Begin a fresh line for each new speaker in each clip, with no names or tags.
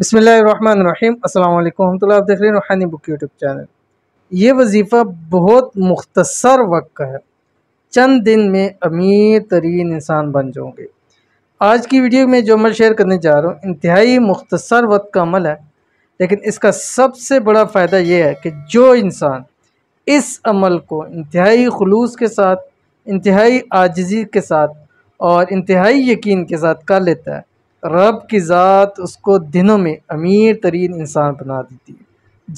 बसमीम अल्लाम हम आप देख रहे हैं रूहानी बुक यूट्यूब चैनल ये वजीफ़ा बहुत मुख्तसर वक्त का है चंद दिन में अमीर तरीन इंसान बन जाओगे आज की वीडियो में जो अमल शेयर करने जा रहा हूँ इंतहाई मुख्तसर वक्त का अमल है लेकिन इसका सबसे बड़ा फ़ायदा यह है कि जो इंसान इस अमल को इंतहाई खलूस के साथ इंतहाई आजजी के साथ और इंतहाई यकीन के साथ कर लेता है रब की ज़ात उसको दिनों में अमीर तरीन इंसान बना देती है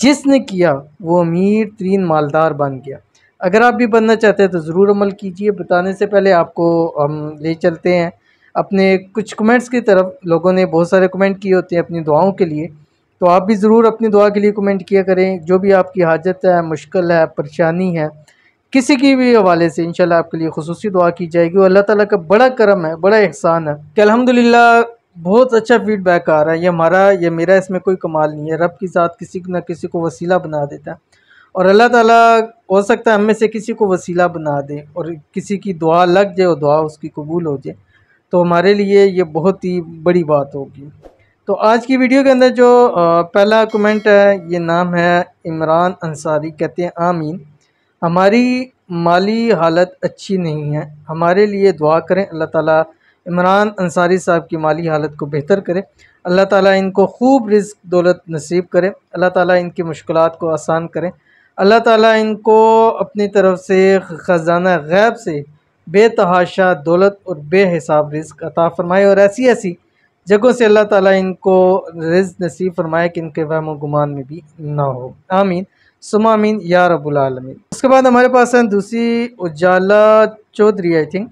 जिसने किया वो अमीर तरीन मालदार बन गया अगर आप भी बनना चाहते हैं तो ज़रूर अमल कीजिए बताने से पहले आपको हम ले चलते हैं अपने कुछ कमेंट्स की तरफ लोगों ने बहुत सारे कमेंट किए होते हैं अपनी दुआओं के लिए तो आप भी ज़रूर अपनी दुआ के लिए कमेंट किया करें जो भी आपकी हाजत है मुश्किल है परेशानी है किसी की भी हवाले से इंशाल्लाह आपके लिए खसूस दुआ की जाएगी और अल्लाह ताला का बड़ा करम है बड़ा एहसान है कि अलहमदिल्ला बहुत अच्छा फीडबैक आ रहा है ये हमारा ये मेरा इसमें कोई कमाल नहीं है रब की ज़ात किसी ना किसी को वसीला बना देता है और अल्लाह ताला हो सकता है हम में से किसी को वसीला बना दे और किसी की दुआ लग जाए और दुआ उसकी कबूल हो जाए तो हमारे लिए ये बहुत ही बड़ी बात होगी तो आज की वीडियो के अंदर जो पहला कमेंट है ये नाम है इमरान अंसारी कहते हैं आमीन हमारी माली हालत अच्छी नहीं है हमारे लिए दुआ करें अल्लाह ताला इमरान अंसारी साहब की माली हालत को बेहतर करे अल्लाह ताला इनको खूब रिज्क दौलत नसीब करे अल्लाह ताला इनकी मुश्किल को आसान करे अल्लाह ताला इनको अपनी तरफ से ख़जाना गैब से बेतहाशा दौलत और बेहिसाब रिज्क अता फ़रमाए और ऐसी ऐसी जगहों से अल्लाह ताला इनको रिज्क नसीब फरमाए कि इनके वहम गुमान में भी ना हो आमीन सुमामीन या रबालमीन उसके बाद हमारे पास हैं दूसरी उजाला चौधरी आई थिंक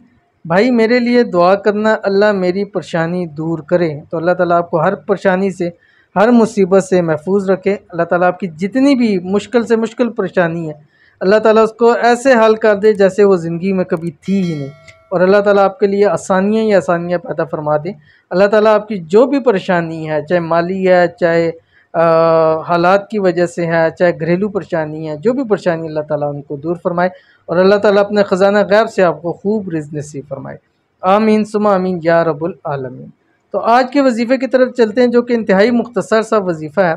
भाई मेरे लिए दुआ करना अल्लाह मेरी परेशानी दूर करे तो अल्लाह ताला आपको हर परेशानी से हर मुसीबत से महफूज रखे अल्लाह ताला आपकी जितनी भी मुश्किल से मुश्किल परेशानी है अल्लाह ताला उसको ऐसे हल कर दे जैसे वो ज़िंदगी में कभी थी ही नहीं और अल्लाह ताला आपके लिए आसानियाँ ही आसानियाँ पैदा फरमा दें अल्लाह ताला आपकी जो भी परेशानी है चाहे माली है चाहे हालात की वजह से हैं चाहे घरेलू परेशानी है जो भी परेशानी अल्लाह ताला उनको दूर फरमाए और अल्लाह ताला अपने ख़जाना गैब से आपको खूब रिज नसीब फरमाए आमीन सुमा आमीन या रबुल आलमीन तो आज के वजीफ़े की तरफ चलते हैं जो कि इंतहाई मुख्तसर सा वजीफ़ा है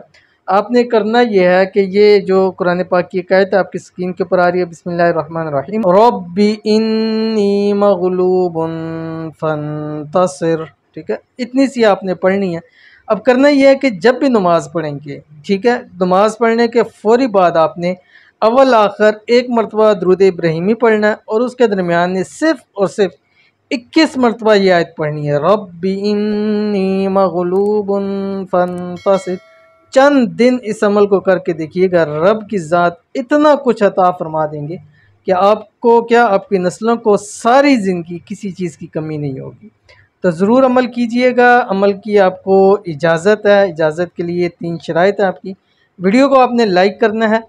आपने करना यह है कि ये जो कुरान पाक की है आपकी स्क्रीन के ऊपर आ रही है रहीम रबी इन्नी मगलूबन फन तसर ठीक है इतनी सी आपने पढ़नी है अब करना यह है कि जब भी नमाज़ पढ़ेंगे ठीक है नमाज़ पढ़ने के फ़ौरी बाद आपने अव्वल आखिर एक मरतबा दरुद इब्राहिमी पढ़ना है और उसके दरमियान ने सिर्फ़ और सिर्फ इक्कीस मरतबा यह आयत पढ़नी है रबी मगलूब फन चंद दिन इस अमल को करके देखिएगा रब की ज़ात इतना कुछ अता फरमा देंगे कि आपको क्या आपकी नस्लों को सारी ज़िंदगी किसी चीज़ की कमी नहीं होगी तो ज़रूर अमल कीजिएगा अमल की आपको इजाज़त है इजाज़त के लिए तीन शरात है आपकी वीडियो को आपने लाइक करना है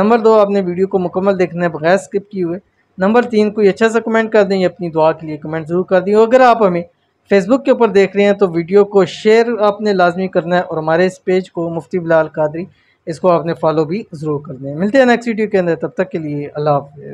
नंबर दो आपने वीडियो को मुकम्मल देखना है बगैर स्किप किए हुए नंबर तीन कोई अच्छा सा कमेंट कर दें अपनी दुआ के लिए कमेंट ज़रूर कर दें अगर आप हमें फेसबुक के ऊपर देख रहे हैं तो वीडियो को शेयर आपने लाजमी करना है और हमारे इस पेज को मुफ्ती बिलाल कादरी इसको आपने फॉलो भी ज़रूर कर दें मिलते हैं नेक्स्ट वीडियो के अंदर तब तक के लिए अल्लाह हाफ